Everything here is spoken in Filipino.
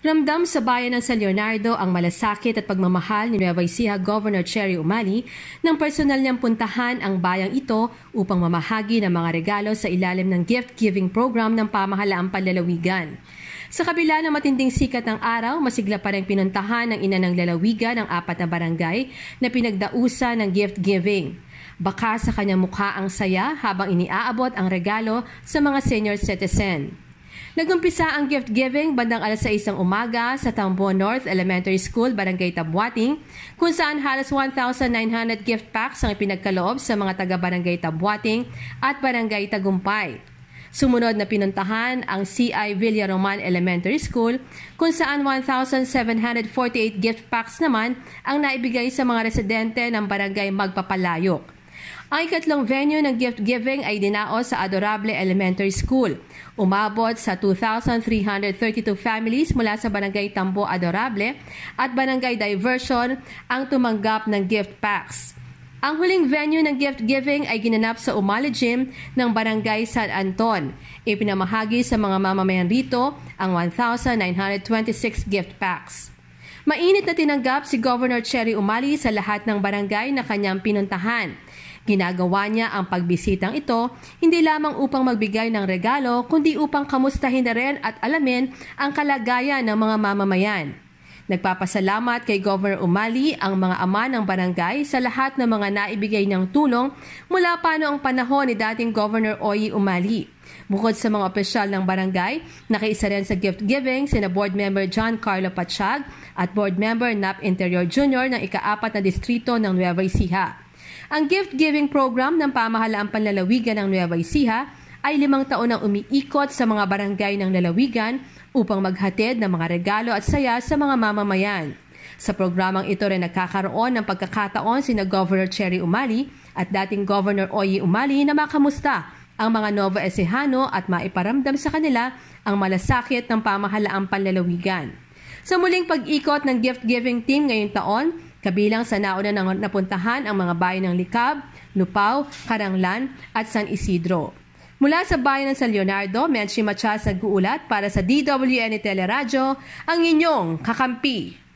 Ramdam sa bayan ng San Leonardo ang malasakit at pagmamahal ni Nueva Ecija Governor Cherry Umali nang personal niyang puntahan ang bayang ito upang mamahagi ng mga regalo sa ilalim ng gift-giving program ng pamahalaang panlalawigan. Sa kabila ng matinding sikat ng araw, masigla pa rin pinuntahan ng ina ng lalawigan ng apat na barangay na pinagdausa ng gift-giving. Baka sa kanyang mukha ang saya habang iniaabot ang regalo sa mga senior citizen. Nagumpisa ang gift giving bandang alas 6 ng umaga sa Tambo North Elementary School, Barangay Tabuating, kung saan halos 1,900 gift packs ang ipinagkaloob sa mga taga-Barangay Tabuating at Barangay Tagumpay. Sumunod na pinuntahan ang CI Villaroman Elementary School kung saan 1,748 gift packs naman ang naibigay sa mga residente ng barangay Magpapalayok. Ang ikatlong venue ng gift giving ay dinaon sa Adorable Elementary School. Umabot sa 2,332 families mula sa Barangay Tambo Adorable at Barangay Diversion ang tumanggap ng gift packs. Ang huling venue ng gift giving ay ginanap sa Umali Gym ng Barangay San Anton. Ipinamahagi sa mga mamamayan rito ang 1,926 gift packs. Mainit na tinanggap si Governor Cherry Umali sa lahat ng barangay na kanyang pinuntahan. Ginagawa niya ang pagbisitang ito hindi lamang upang magbigay ng regalo kundi upang kamustahin na rin at alamin ang kalagayan ng mga mamamayan. Nagpapasalamat kay Governor Umali ang mga ama ng barangay sa lahat ng mga naibigay niyang tulong mula pa noong panahon ni dating Governor Oyi Umali. Bukod sa mga opisyal ng barangay, nakiisa rin sa gift giving sina Board Member John Carlo Patsyag at Board Member Nap Interior Jr. ng ikaapat na distrito ng Nueva Ecija. Ang gift-giving program ng pamahalaang panlalawigan ng Nueva Ecija ay limang taon ang umiikot sa mga barangay ng lalawigan upang maghatid ng mga regalo at saya sa mga mamamayan. Sa programang ito rin nagkakaroon ng pagkakataon sina Governor Cherry Umali at dating Governor Oye Umali na makamusta ang mga Nova Ecijano at maiparamdam sa kanila ang malasakit ng pamahalaang panlalawigan. Sa muling pag-ikot ng gift-giving team ngayong taon, Kabilang sa nauna nang napuntahan ang mga bayan ng Likab, Lupao, Karanglan at San Isidro. Mula sa bayan ng San Leonardo, Menchi Machas nag-uulat para sa DWN Teleradyo, ang inyong kakampi.